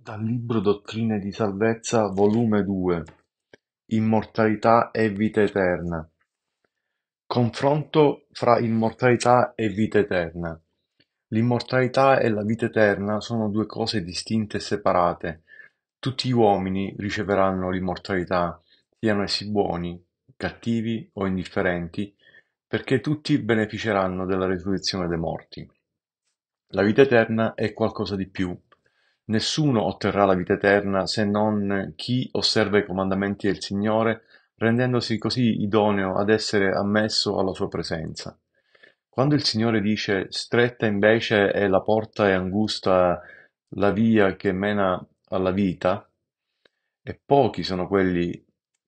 Dal libro Dottrine di salvezza, volume 2 Immortalità e vita eterna. Confronto fra immortalità e vita eterna. L'immortalità e la vita eterna sono due cose distinte e separate. Tutti gli uomini riceveranno l'immortalità, siano essi buoni, cattivi o indifferenti, perché tutti beneficeranno della risurrezione dei morti. La vita eterna è qualcosa di più Nessuno otterrà la vita eterna se non chi osserva i comandamenti del Signore, rendendosi così idoneo ad essere ammesso alla sua presenza. Quando il Signore dice stretta invece è la porta e angusta la via che mena alla vita, e pochi sono quelli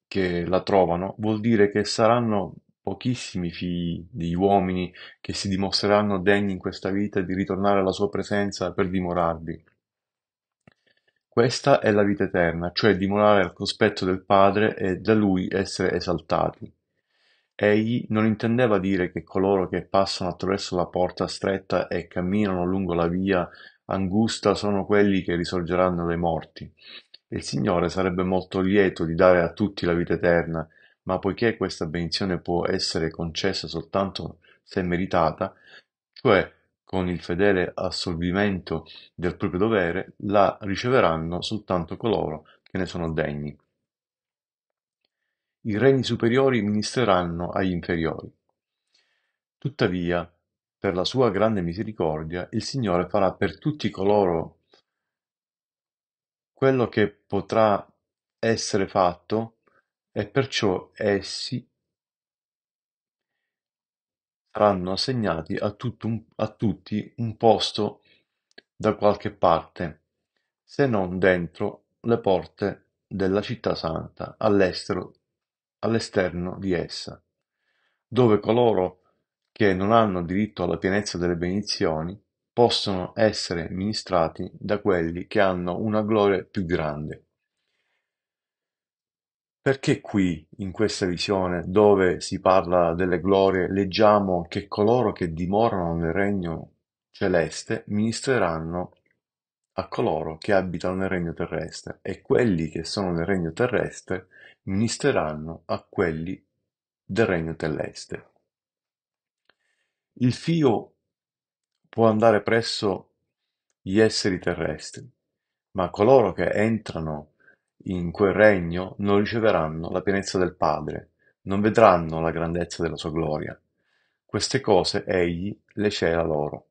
che la trovano, vuol dire che saranno pochissimi figli degli uomini che si dimostreranno degni in questa vita di ritornare alla sua presenza per dimorarvi. Questa è la vita eterna, cioè dimorare al cospetto del Padre e da lui essere esaltati. Egli non intendeva dire che coloro che passano attraverso la porta stretta e camminano lungo la via angusta sono quelli che risorgeranno dai morti. Il Signore sarebbe molto lieto di dare a tutti la vita eterna, ma poiché questa benizione può essere concessa soltanto se meritata, cioè con il fedele assolvimento del proprio dovere, la riceveranno soltanto coloro che ne sono degni. I regni superiori ministeranno agli inferiori. Tuttavia, per la sua grande misericordia, il Signore farà per tutti coloro quello che potrà essere fatto e perciò essi Saranno assegnati a tutti un posto da qualche parte, se non dentro le porte della città santa, all'esterno di essa, dove coloro che non hanno diritto alla pienezza delle benedizioni, possono essere ministrati da quelli che hanno una gloria più grande. Perché qui, in questa visione, dove si parla delle glorie, leggiamo che coloro che dimorano nel regno celeste ministreranno a coloro che abitano nel regno terrestre e quelli che sono nel regno terrestre ministreranno a quelli del regno celeste. Il Fio può andare presso gli esseri terrestri, ma coloro che entrano in quel regno non riceveranno la pienezza del Padre, non vedranno la grandezza della sua gloria. Queste cose egli le cela loro.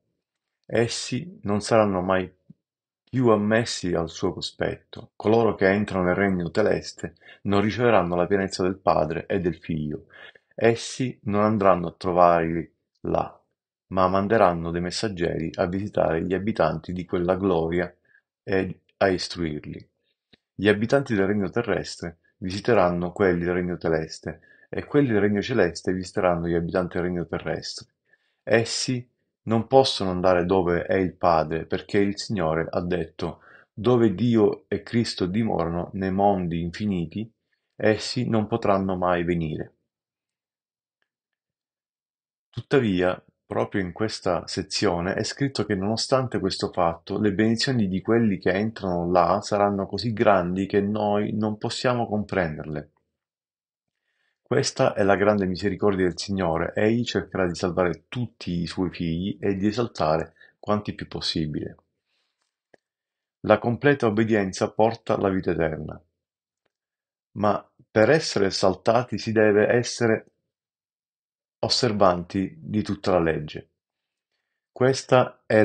Essi non saranno mai più ammessi al suo cospetto. Coloro che entrano nel regno celeste non riceveranno la pienezza del Padre e del Figlio. Essi non andranno a trovarli là, ma manderanno dei messaggeri a visitare gli abitanti di quella gloria e a istruirli. Gli abitanti del regno terrestre visiteranno quelli del regno celeste, e quelli del regno celeste visiteranno gli abitanti del regno terrestre. Essi non possono andare dove è il Padre, perché il Signore ha detto, dove Dio e Cristo dimorano nei mondi infiniti, essi non potranno mai venire. Tuttavia, Proprio in questa sezione è scritto che nonostante questo fatto, le benedizioni di quelli che entrano là saranno così grandi che noi non possiamo comprenderle. Questa è la grande misericordia del Signore, Egli cercherà di salvare tutti i suoi figli e di esaltare quanti più possibile. La completa obbedienza porta alla vita eterna. Ma per essere esaltati si deve essere osservanti di tutta la legge. Questa è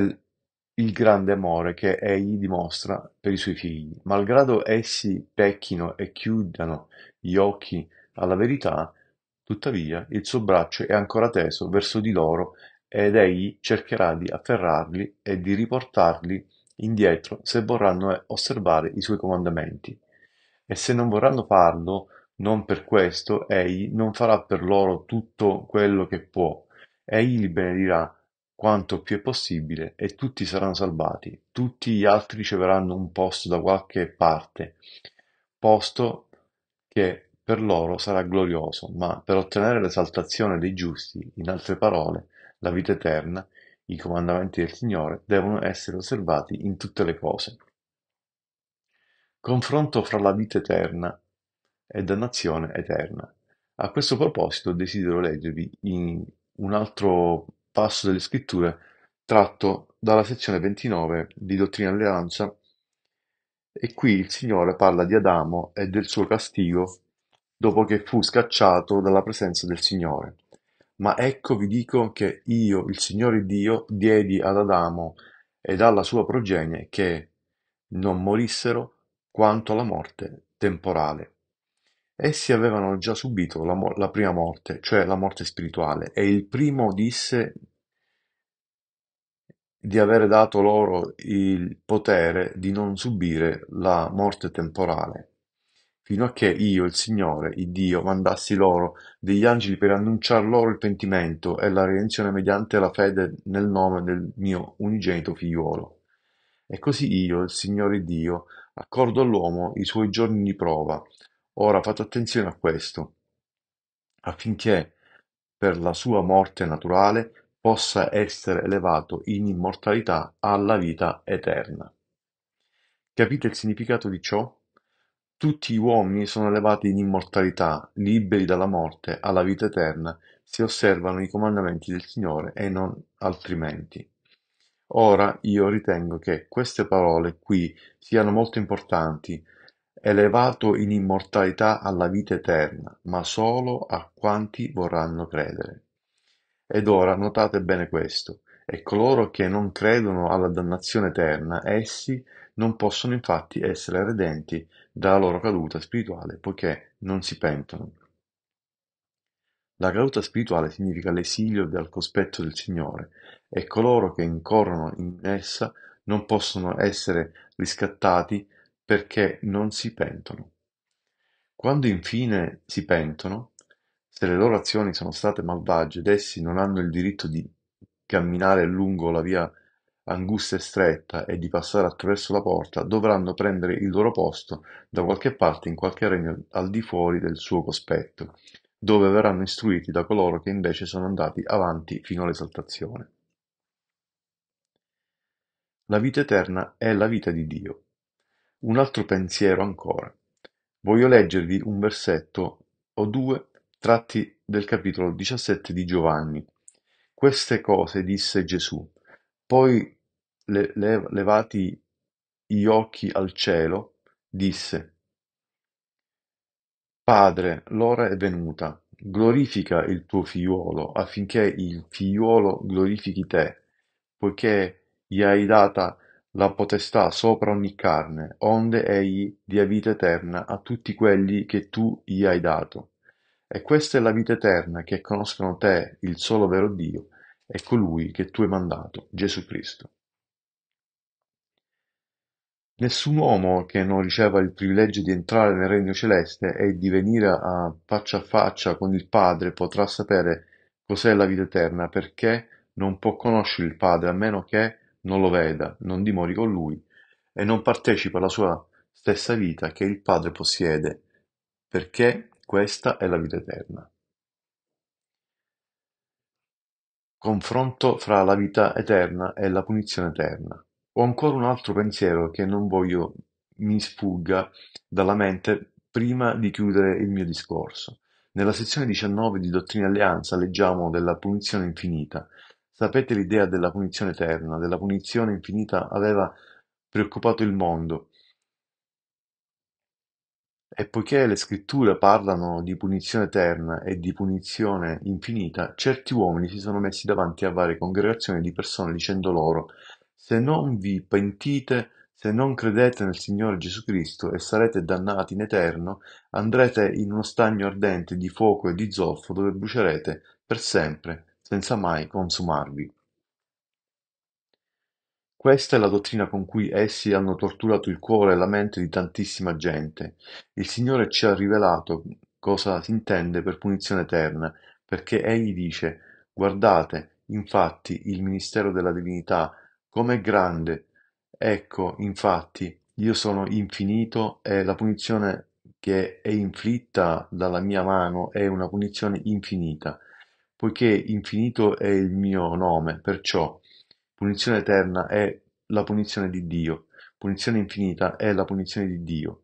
il grande amore che egli dimostra per i suoi figli. Malgrado essi pecchino e chiudano gli occhi alla verità, tuttavia il suo braccio è ancora teso verso di loro ed egli cercherà di afferrarli e di riportarli indietro se vorranno osservare i suoi comandamenti. E se non vorranno farlo, non per questo egli non farà per loro tutto quello che può: egli li benedirà quanto più è possibile, e tutti saranno salvati. Tutti gli altri riceveranno un posto da qualche parte, posto che per loro sarà glorioso, ma per ottenere l'esaltazione dei giusti, in altre parole, la vita eterna, i comandamenti del Signore devono essere osservati in tutte le cose. Confronto fra la vita eterna e dannazione eterna. A questo proposito desidero leggervi un altro passo delle scritture tratto dalla sezione 29 di Dottrina dell'Alleanza e qui il Signore parla di Adamo e del suo castigo dopo che fu scacciato dalla presenza del Signore. Ma ecco vi dico che io, il Signore Dio, diedi ad Adamo ed alla sua progenie che non morissero quanto alla morte temporale. Essi avevano già subito la prima morte, cioè la morte spirituale, e il primo disse di aver dato loro il potere di non subire la morte temporale, fino a che io, il Signore, il Dio, mandassi loro degli angeli per annunciar loro il pentimento e la redenzione mediante la fede nel nome del mio unigenito figliuolo. E così io, il Signore Dio, accordo all'uomo i suoi giorni di prova, Ora fate attenzione a questo, affinché per la sua morte naturale possa essere elevato in immortalità alla vita eterna. Capite il significato di ciò? Tutti gli uomini sono elevati in immortalità, liberi dalla morte, alla vita eterna, se osservano i comandamenti del Signore e non altrimenti. Ora io ritengo che queste parole qui siano molto importanti elevato in immortalità alla vita eterna, ma solo a quanti vorranno credere. Ed ora notate bene questo, e coloro che non credono alla dannazione eterna, essi non possono infatti essere redenti dalla loro caduta spirituale, poiché non si pentono. La caduta spirituale significa l'esilio dal cospetto del Signore, e coloro che incorrono in essa non possono essere riscattati perché non si pentono. Quando infine si pentono, se le loro azioni sono state malvagie ed essi non hanno il diritto di camminare lungo la via angusta e stretta e di passare attraverso la porta, dovranno prendere il loro posto da qualche parte in qualche regno al di fuori del suo cospetto, dove verranno istruiti da coloro che invece sono andati avanti fino all'esaltazione. La vita eterna è la vita di Dio, un altro pensiero ancora. Voglio leggervi un versetto o due tratti del capitolo 17 di Giovanni. Queste cose disse Gesù. Poi, le, le, levati gli occhi al cielo, disse, Padre, l'ora è venuta, glorifica il tuo figliuolo, affinché il figliuolo glorifichi te, poiché gli hai data la potestà sopra ogni carne, onde egli dia vita eterna a tutti quelli che tu gli hai dato. E questa è la vita eterna, che conoscono te, il solo vero Dio, e colui che tu hai mandato, Gesù Cristo. Nessun uomo che non riceva il privilegio di entrare nel regno celeste e di venire a faccia a faccia con il Padre potrà sapere cos'è la vita eterna, perché non può conoscere il Padre a meno che non lo veda, non dimori con lui e non partecipa alla sua stessa vita che il Padre possiede, perché questa è la vita eterna. Confronto fra la vita eterna e la punizione eterna. Ho ancora un altro pensiero che non voglio mi sfugga dalla mente prima di chiudere il mio discorso. Nella sezione 19 di Dottrina Alleanza leggiamo della punizione infinita, Sapete l'idea della punizione eterna, della punizione infinita aveva preoccupato il mondo. E poiché le scritture parlano di punizione eterna e di punizione infinita, certi uomini si sono messi davanti a varie congregazioni di persone dicendo loro, se non vi pentite, se non credete nel Signore Gesù Cristo e sarete dannati in eterno, andrete in uno stagno ardente di fuoco e di zolfo dove brucerete per sempre senza mai consumarvi. Questa è la dottrina con cui essi hanno torturato il cuore e la mente di tantissima gente. Il Signore ci ha rivelato cosa si intende per punizione eterna, perché Egli dice, guardate, infatti, il ministero della divinità, com'è grande. Ecco, infatti, io sono infinito e la punizione che è inflitta dalla mia mano è una punizione infinita poiché infinito è il mio nome, perciò punizione eterna è la punizione di Dio, punizione infinita è la punizione di Dio.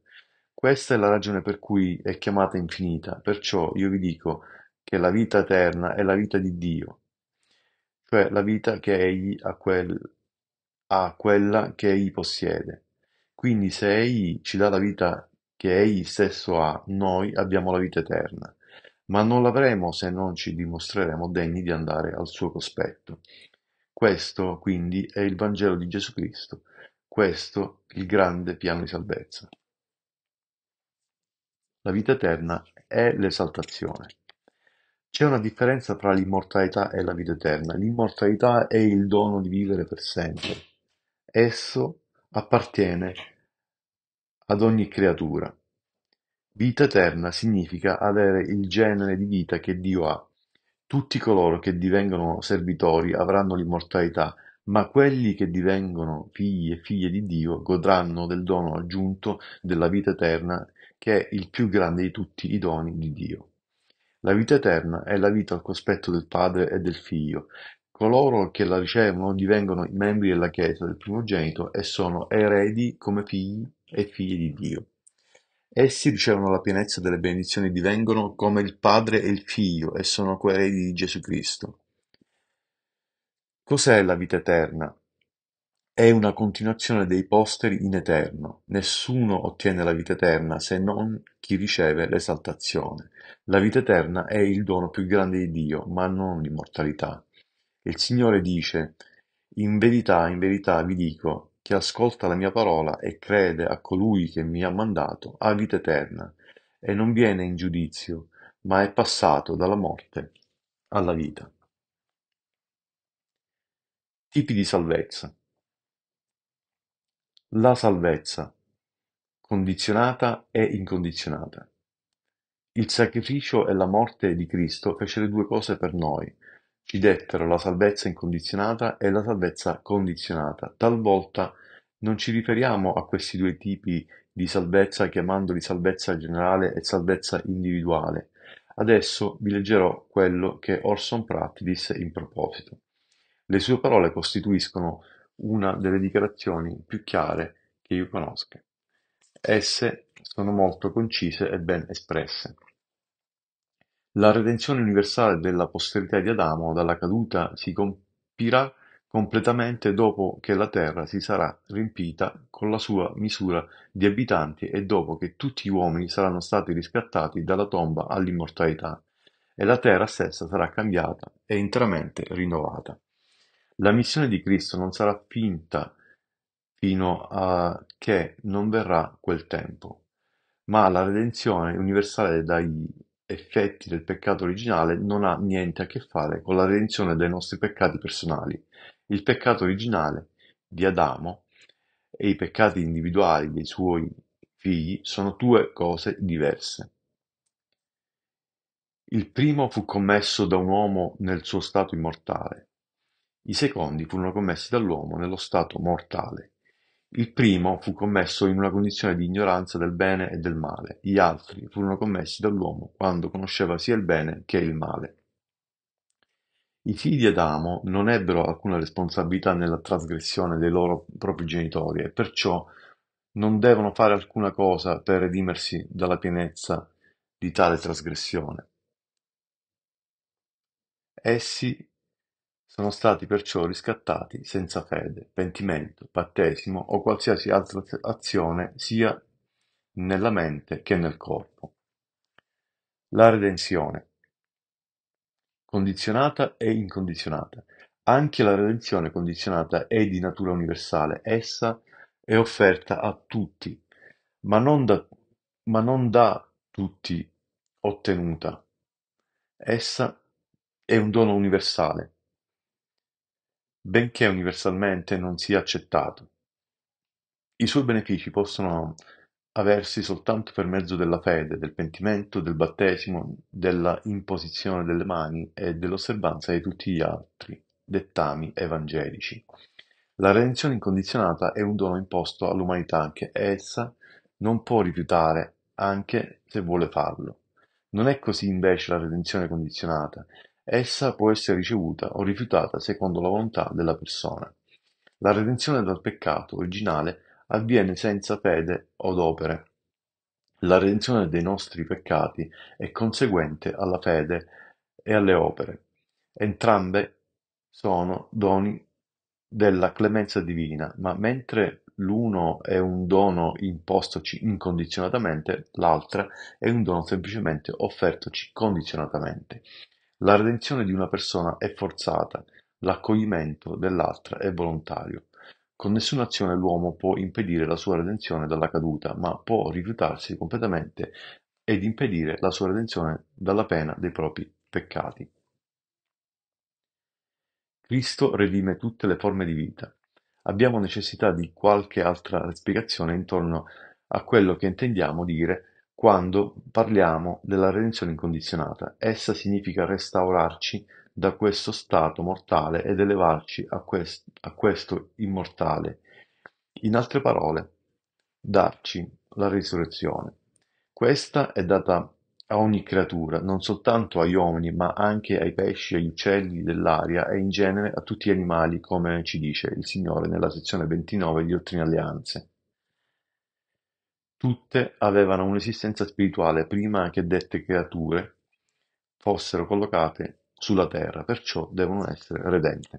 Questa è la ragione per cui è chiamata infinita, perciò io vi dico che la vita eterna è la vita di Dio, cioè la vita che egli ha, quel, ha quella che egli possiede. Quindi se egli ci dà la vita che egli stesso ha, noi abbiamo la vita eterna ma non l'avremo se non ci dimostreremo degni di andare al suo cospetto. Questo, quindi, è il Vangelo di Gesù Cristo, questo il grande piano di salvezza. La vita eterna è l'esaltazione. C'è una differenza tra l'immortalità e la vita eterna. L'immortalità è il dono di vivere per sempre. Esso appartiene ad ogni creatura. Vita eterna significa avere il genere di vita che Dio ha. Tutti coloro che divengono servitori avranno l'immortalità, ma quelli che divengono figli e figlie di Dio godranno del dono aggiunto della vita eterna, che è il più grande di tutti i doni di Dio. La vita eterna è la vita al cospetto del Padre e del Figlio. Coloro che la ricevono divengono i membri della Chiesa del primogenito e sono eredi come figli e figlie di Dio. Essi ricevono la pienezza delle benedizioni divengono come il Padre e il Figlio e sono coeredi di Gesù Cristo. Cos'è la vita eterna? È una continuazione dei posteri in eterno. Nessuno ottiene la vita eterna se non chi riceve l'esaltazione. La vita eterna è il dono più grande di Dio, ma non l'immortalità. Il Signore dice, in verità, in verità vi dico, chi ascolta la mia parola e crede a colui che mi ha mandato ha vita eterna e non viene in giudizio, ma è passato dalla morte alla vita. Tipi di salvezza. La salvezza, condizionata e incondizionata. Il sacrificio e la morte di Cristo fecero due cose per noi, ci dettero la salvezza incondizionata e la salvezza condizionata. Talvolta non ci riferiamo a questi due tipi di salvezza chiamandoli salvezza generale e salvezza individuale. Adesso vi leggerò quello che Orson Pratt disse in proposito. Le sue parole costituiscono una delle dichiarazioni più chiare che io conosca. Esse sono molto concise e ben espresse. La redenzione universale della posterità di Adamo dalla caduta si compirà completamente dopo che la terra si sarà riempita con la sua misura di abitanti e dopo che tutti gli uomini saranno stati riscattati dalla tomba all'immortalità, e la terra stessa sarà cambiata e interamente rinnovata. La missione di Cristo non sarà finta fino a che non verrà quel tempo, ma la redenzione universale dagli effetti del peccato originale non ha niente a che fare con la redenzione dei nostri peccati personali. Il peccato originale di Adamo e i peccati individuali dei suoi figli sono due cose diverse. Il primo fu commesso da un uomo nel suo stato immortale, i secondi furono commessi dall'uomo nello stato mortale. Il primo fu commesso in una condizione di ignoranza del bene e del male, gli altri furono commessi dall'uomo quando conosceva sia il bene che il male. I figli di Adamo non ebbero alcuna responsabilità nella trasgressione dei loro propri genitori e perciò non devono fare alcuna cosa per redimersi dalla pienezza di tale trasgressione. Essi sono stati perciò riscattati senza fede, pentimento, battesimo o qualsiasi altra azione sia nella mente che nel corpo. La redenzione condizionata e incondizionata. Anche la redenzione condizionata è di natura universale, essa è offerta a tutti, ma non da, ma non da tutti ottenuta. Essa è un dono universale, Benché universalmente non sia accettato, i suoi benefici possono aversi soltanto per mezzo della fede, del pentimento, del battesimo, della imposizione delle mani e dell'osservanza di tutti gli altri dettami evangelici. La redenzione incondizionata è un dono imposto all'umanità che essa non può rifiutare anche se vuole farlo. Non è così invece la redenzione condizionata, Essa può essere ricevuta o rifiutata secondo la volontà della persona. La redenzione dal peccato originale avviene senza fede od opere. La redenzione dei nostri peccati è conseguente alla fede e alle opere. Entrambe sono doni della clemenza divina, ma mentre l'uno è un dono impostoci incondizionatamente, l'altra è un dono semplicemente offertoci condizionatamente. La redenzione di una persona è forzata, l'accoglimento dell'altra è volontario. Con nessuna azione l'uomo può impedire la sua redenzione dalla caduta, ma può rifiutarsi completamente ed impedire la sua redenzione dalla pena dei propri peccati. Cristo redime tutte le forme di vita. Abbiamo necessità di qualche altra spiegazione intorno a quello che intendiamo dire quando parliamo della redenzione incondizionata, essa significa restaurarci da questo stato mortale ed elevarci a, quest- a questo immortale. In altre parole, darci la risurrezione. Questa è data a ogni creatura, non soltanto agli uomini, ma anche ai pesci, agli uccelli dell'aria e in genere a tutti gli animali, come ci dice il Signore nella sezione 29 di Dottrina Alleanze. Tutte avevano un'esistenza spirituale prima che dette creature fossero collocate sulla terra, perciò devono essere redente.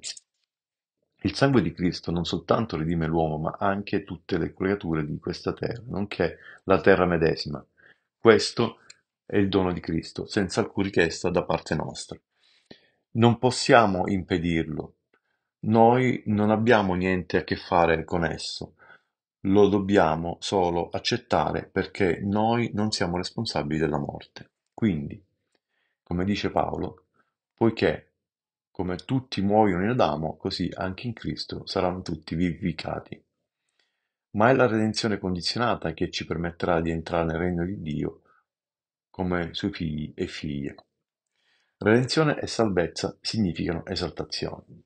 Il sangue di Cristo non soltanto redime l'uomo, ma anche tutte le creature di questa terra, nonché la terra medesima. Questo è il dono di Cristo, senza alcuna richiesta da parte nostra. Non possiamo impedirlo. Noi non abbiamo niente a che fare con esso. Lo dobbiamo solo accettare perché noi non siamo responsabili della morte. Quindi, come dice Paolo, poiché come tutti muoiono in Adamo, così anche in Cristo saranno tutti vivificati. Ma è la redenzione condizionata che ci permetterà di entrare nel regno di Dio come suoi figli e figlie. Redenzione e salvezza significano esaltazione.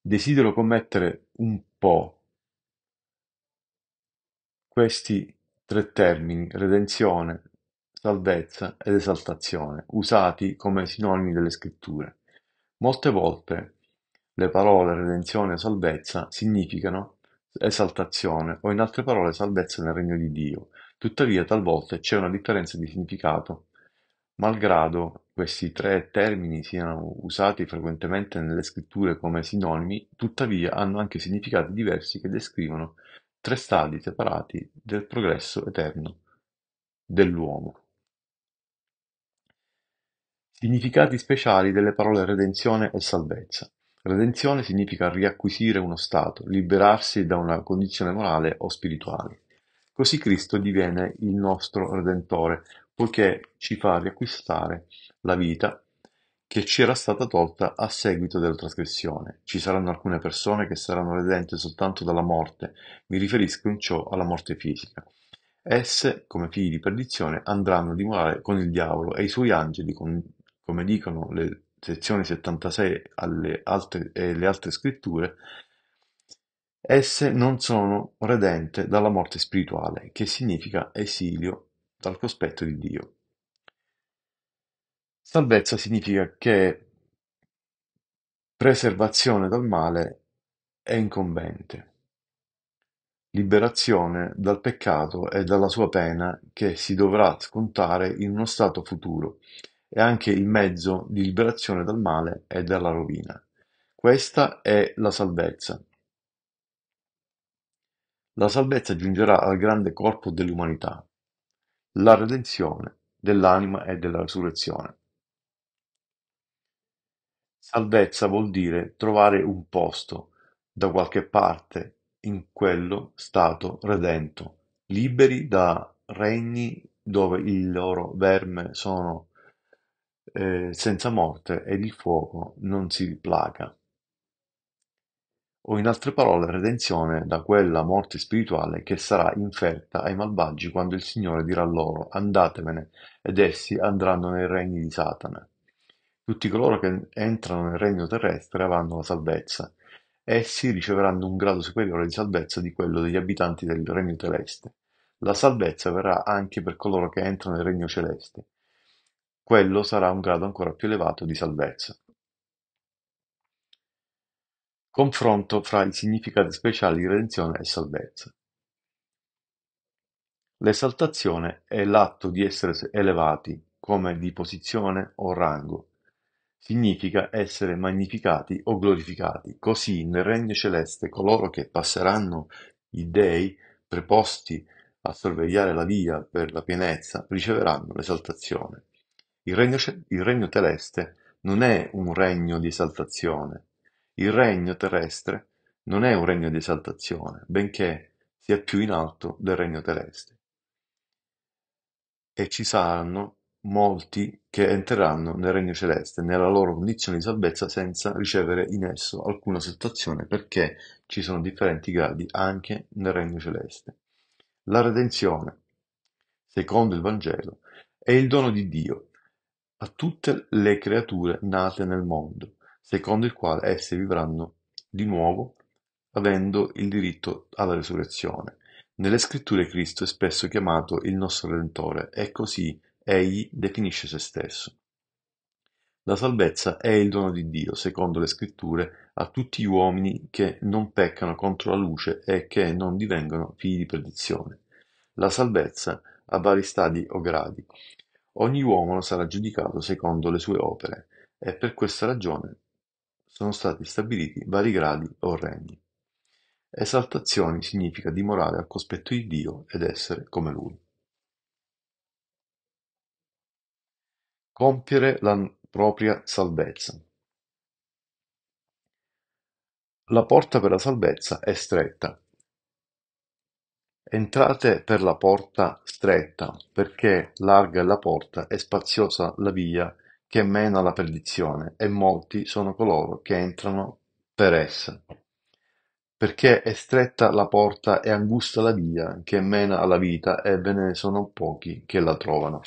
Desidero commettere un po' Questi tre termini redenzione, salvezza ed esaltazione, usati come sinonimi delle Scritture. Molte volte le parole redenzione e salvezza significano esaltazione o in altre parole salvezza nel regno di Dio. Tuttavia talvolta c'è una differenza di significato. Malgrado questi tre termini siano usati frequentemente nelle scritture come sinonimi, tuttavia hanno anche significati diversi che descrivono tre stadi separati del progresso eterno dell'uomo. Significati speciali delle parole redenzione e salvezza. Redenzione significa riacquisire uno stato, liberarsi da una condizione morale o spirituale. Così Cristo diviene il nostro Redentore, poiché ci fa riacquistare la vita che ci era stata tolta a seguito della trasgressione. Ci saranno alcune persone che saranno redente soltanto dalla morte, mi riferisco in ciò alla morte fisica. Esse, come figli di perdizione, andranno a dimorare con il diavolo e i suoi angeli, con, come dicono le sezioni 76 alle altre, e le altre scritture, esse non sono redente dalla morte spirituale, che significa esilio dal cospetto di Dio. Salvezza significa che preservazione dal male è incombente, liberazione dal peccato e dalla sua pena che si dovrà scontare in uno stato futuro, e anche il mezzo di liberazione dal male e dalla rovina. Questa è la salvezza. La salvezza giungerà al grande corpo dell'umanità, la redenzione dell'anima e della resurrezione. Salvezza vuol dire trovare un posto, da qualche parte, in quello stato redento, liberi da regni dove il loro verme sono eh, senza morte ed il fuoco non si placa. O in altre parole, redenzione da quella morte spirituale che sarà inferta ai malvagi quando il Signore dirà loro andatevene ed essi andranno nei regni di Satana. Tutti coloro che entrano nel regno terrestre avranno la salvezza; essi riceveranno un grado superiore di salvezza di quello degli abitanti del regno celeste. La salvezza verrà anche per coloro che entrano nel regno celeste. Quello sarà un grado ancora più elevato di salvezza. Confronto fra i significati speciali di redenzione e salvezza. L'esaltazione è l'atto di essere elevati, come di posizione o rango, Significa essere magnificati o glorificati, così nel regno celeste coloro che passeranno i dei preposti a sorvegliare la via per la pienezza riceveranno l'esaltazione. Il regno, il regno celeste non è un regno di esaltazione, il regno terrestre non è un regno di esaltazione, benché sia più in alto del regno terrestre. E ci saranno molti che entreranno nel regno celeste nella loro condizione di salvezza senza ricevere in esso alcuna sottazione perché ci sono differenti gradi anche nel regno celeste. La redenzione, secondo il Vangelo, è il dono di Dio a tutte le creature nate nel mondo, secondo il quale esse vivranno di nuovo avendo il diritto alla resurrezione. Nelle scritture Cristo è spesso chiamato il nostro Redentore è così egli definisce se stesso. La salvezza è il dono di Dio, secondo le scritture, a tutti gli uomini che non peccano contro la luce e che non divengono figli di perdizione. La salvezza ha vari stadi o gradi. Ogni uomo sarà giudicato secondo le sue opere e per questa ragione sono stati stabiliti vari gradi o regni. Esaltazioni significa dimorare al cospetto di Dio ed essere come Lui. Compiere la propria salvezza. La porta per la salvezza è stretta. Entrate per la porta stretta, perché larga è la porta e spaziosa la via che mena alla perdizione, e molti sono coloro che entrano per essa. Perché è stretta la porta e angusta la via che mena alla vita, e ve ne sono pochi che la trovano.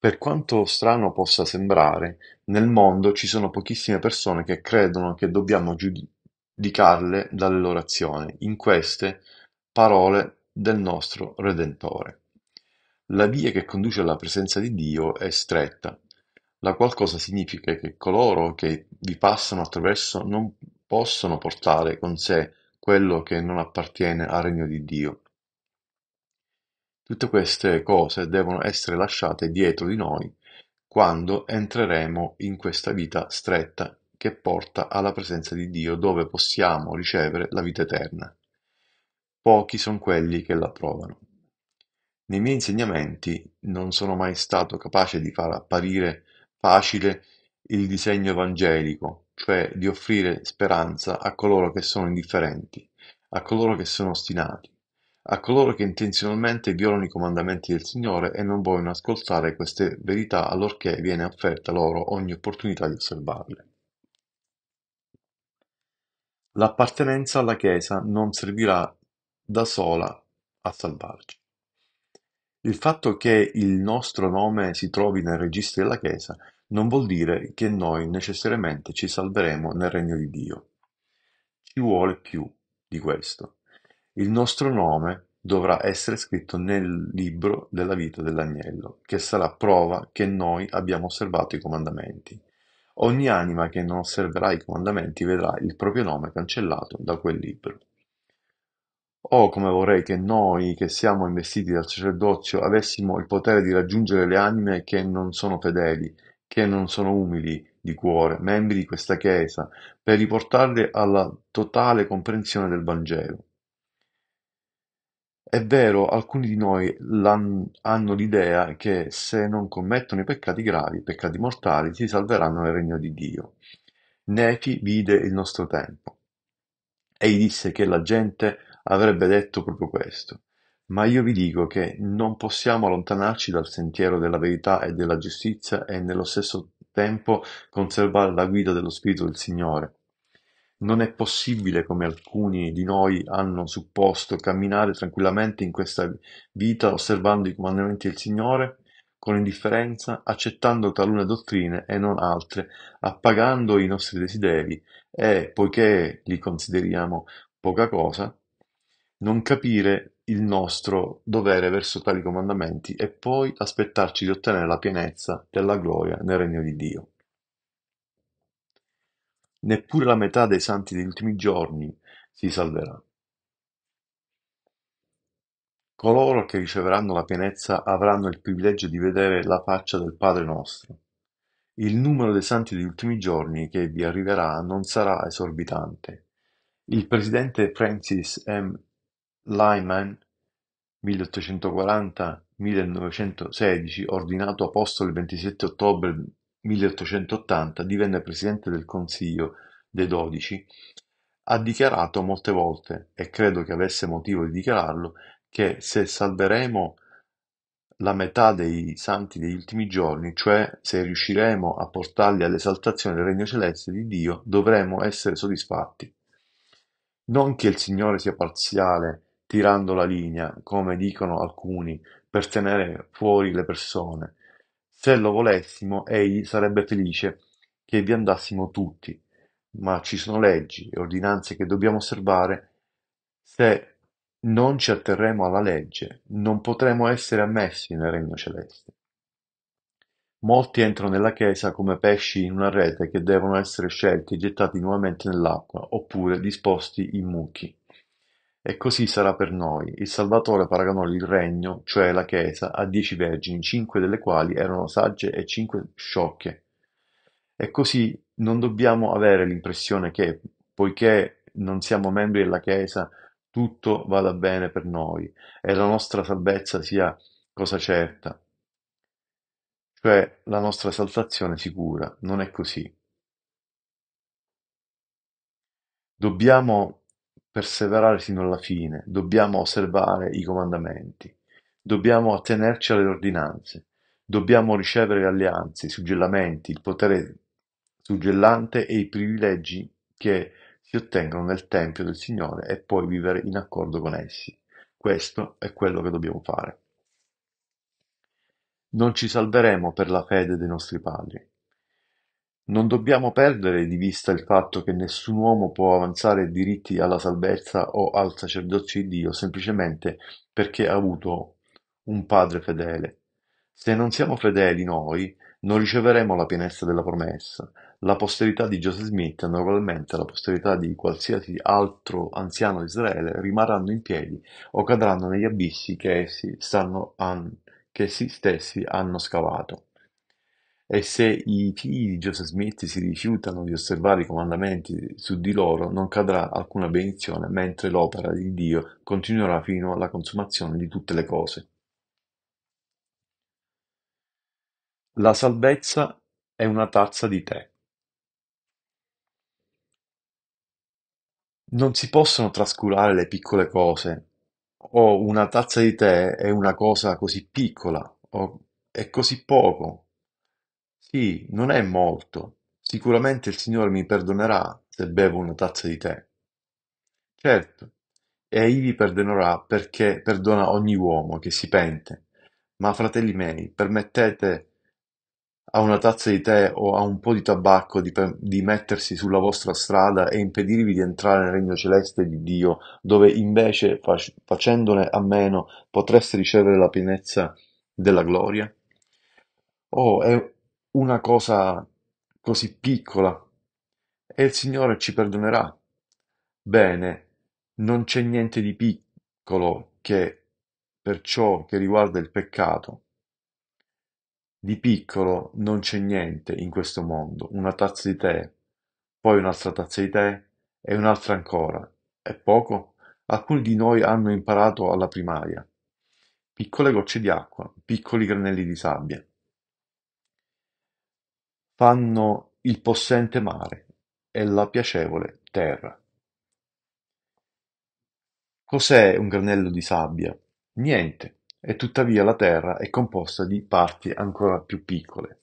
Per quanto strano possa sembrare, nel mondo ci sono pochissime persone che credono che dobbiamo giudicarle dalle loro azioni in queste parole del nostro Redentore. La via che conduce alla presenza di Dio è stretta. La qual cosa significa che coloro che vi passano attraverso non possono portare con sé quello che non appartiene al regno di Dio. Tutte queste cose devono essere lasciate dietro di noi quando entreremo in questa vita stretta che porta alla presenza di Dio dove possiamo ricevere la vita eterna. Pochi sono quelli che la provano. Nei miei insegnamenti non sono mai stato capace di far apparire facile il disegno evangelico, cioè di offrire speranza a coloro che sono indifferenti, a coloro che sono ostinati, a coloro che intenzionalmente violano i comandamenti del Signore e non vogliono ascoltare queste verità allorché viene offerta loro ogni opportunità di osservarle. L'appartenenza alla Chiesa non servirà da sola a salvarci. Il fatto che il nostro nome si trovi nei registri della Chiesa non vuol dire che noi necessariamente ci salveremo nel regno di Dio. Ci vuole più di questo. Il nostro nome dovrà essere scritto nel libro della vita dell'agnello, che sarà prova che noi abbiamo osservato i comandamenti. Ogni anima che non osserverà i comandamenti vedrà il proprio nome cancellato da quel libro. Oh, come vorrei che noi, che siamo investiti dal sacerdozio, avessimo il potere di raggiungere le anime che non sono fedeli, che non sono umili di cuore, membri di questa Chiesa, per riportarle alla totale comprensione del Vangelo. È vero, alcuni di noi hanno l'idea che se non commettono i peccati gravi, i peccati mortali, si salveranno nel regno di Dio. Nefi vide il nostro tempo. Egli disse che la gente avrebbe detto proprio questo. Ma io vi dico che non possiamo allontanarci dal sentiero della verità e della giustizia e nello stesso tempo conservare la guida dello Spirito del Signore, non è possibile, come alcuni di noi hanno supposto, camminare tranquillamente in questa vita osservando i comandamenti del Signore con indifferenza, accettando talune dottrine e non altre, appagando i nostri desideri e, poiché li consideriamo poca cosa, non capire il nostro dovere verso tali comandamenti e poi aspettarci di ottenere la pienezza della gloria nel regno di Dio. Neppure la metà dei santi degli ultimi giorni si salverà. Coloro che riceveranno la pienezza avranno il privilegio di vedere la faccia del Padre nostro. Il numero dei santi degli ultimi giorni che vi arriverà non sarà esorbitante. Il presidente Francis M. Lyman 1840-1916, ordinato apostolo il 27 ottobre 1880 divenne Presidente del Consiglio dei Dodici, ha dichiarato molte volte, e credo che avesse motivo di dichiararlo, che se salveremo la metà dei santi degli ultimi giorni, cioè se riusciremo a portarli all'esaltazione del regno celeste di Dio, dovremo essere soddisfatti. Non che il Signore sia parziale, tirando la linea, come dicono alcuni, per tenere fuori le persone, se lo volessimo, egli sarebbe felice che vi andassimo tutti, ma ci sono leggi e ordinanze che dobbiamo osservare. Se non ci atterremo alla legge, non potremo essere ammessi nel regno celeste. Molti entrano nella Chiesa come pesci in una rete che devono essere scelti e gettati nuovamente nell'acqua, oppure disposti in mucchi. E così sarà per noi. Il Salvatore paragonò il regno, cioè la Chiesa, a dieci vergini, cinque delle quali erano sagge e cinque sciocche. E così non dobbiamo avere l'impressione che, poiché non siamo membri della Chiesa, tutto vada bene per noi e la nostra salvezza sia cosa certa, cioè la nostra salvazione sicura. Non è così. Dobbiamo perseverare fino alla fine, dobbiamo osservare i comandamenti, dobbiamo attenerci alle ordinanze, dobbiamo ricevere le alleanze, i suggellamenti, il potere suggellante e i privilegi che si ottengono nel Tempio del Signore e poi vivere in accordo con essi. Questo è quello che dobbiamo fare. Non ci salveremo per la fede dei nostri padri, non dobbiamo perdere di vista il fatto che nessun uomo può avanzare diritti alla salvezza o al sacerdozio di Dio semplicemente perché ha avuto un padre fedele. Se non siamo fedeli noi, non riceveremo la pienezza della promessa. La posterità di Joseph Smith, normalmente la posterità di qualsiasi altro anziano di Israele, rimarranno in piedi o cadranno negli abissi che essi, stanno, che essi stessi hanno scavato. E se i figli di Joseph Smith si rifiutano di osservare i comandamenti su di loro, non cadrà alcuna benedizione, mentre l'opera di Dio continuerà fino alla consumazione di tutte le cose. La salvezza è una tazza di tè. Non si possono trascurare le piccole cose, o una tazza di tè è una cosa così piccola, o è così poco, sì, non è molto. Sicuramente il Signore mi perdonerà se bevo una tazza di tè. Certo, e ivi perdonerà perché perdona ogni uomo che si pente. Ma fratelli miei, permettete a una tazza di tè o a un po' di tabacco di, di mettersi sulla vostra strada e impedirvi di entrare nel regno celeste di Dio, dove invece fac- facendone a meno potreste ricevere la pienezza della gloria? Oh, è, una cosa così piccola, e il Signore ci perdonerà. Bene, non c'è niente di piccolo che per ciò che riguarda il peccato. Di piccolo non c'è niente in questo mondo, una tazza di tè, poi un'altra tazza di tè e un'altra ancora. È poco? Alcuni di noi hanno imparato alla primaria. Piccole gocce di acqua, piccoli granelli di sabbia fanno il possente mare e la piacevole terra. Cos'è un granello di sabbia? Niente, e tuttavia la terra è composta di parti ancora più piccole.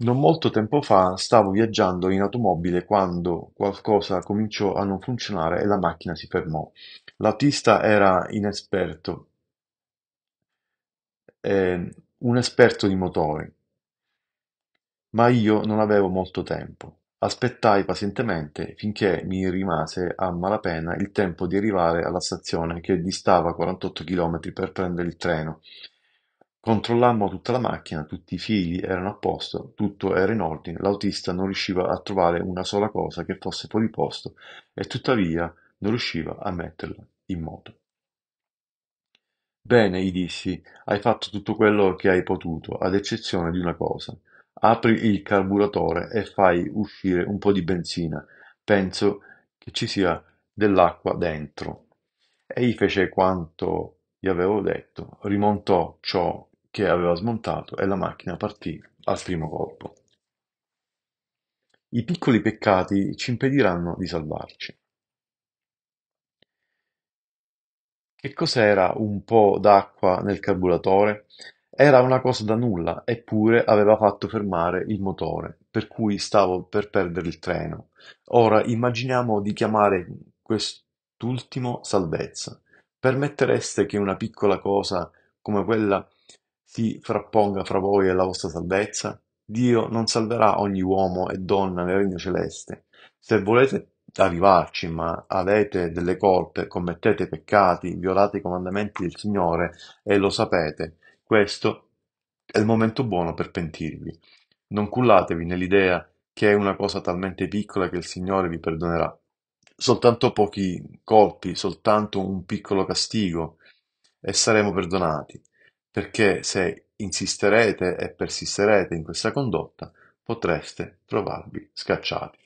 Non molto tempo fa stavo viaggiando in automobile quando qualcosa cominciò a non funzionare e la macchina si fermò. L'autista era inesperto, eh, un esperto di motori. Ma io non avevo molto tempo, aspettai pazientemente finché mi rimase a malapena il tempo di arrivare alla stazione che distava 48 chilometri per prendere il treno. Controllammo tutta la macchina, tutti i fili erano a posto, tutto era in ordine, l'autista non riusciva a trovare una sola cosa che fosse fuori posto e tuttavia non riusciva a metterla in moto. Bene, gli dissi, hai fatto tutto quello che hai potuto, ad eccezione di una cosa. Apri il carburatore e fai uscire un po' di benzina, penso che ci sia dell'acqua dentro. Egli fece quanto gli avevo detto, rimontò ciò che aveva smontato e la macchina partì al primo colpo. I piccoli peccati ci impediranno di salvarci. Che cos'era un po' d'acqua nel carburatore? Era una cosa da nulla, eppure aveva fatto fermare il motore, per cui stavo per perdere il treno. Ora immaginiamo di chiamare quest'ultimo salvezza. Permettereste che una piccola cosa come quella si frapponga fra voi e la vostra salvezza? Dio non salverà ogni uomo e donna nel regno celeste. Se volete arrivarci, ma avete delle colpe, commettete peccati, violate i comandamenti del Signore e lo sapete, questo è il momento buono per pentirvi. Non cullatevi nell'idea che è una cosa talmente piccola che il Signore vi perdonerà. Soltanto pochi colpi, soltanto un piccolo castigo e saremo perdonati, perché se insisterete e persisterete in questa condotta potreste trovarvi scacciati.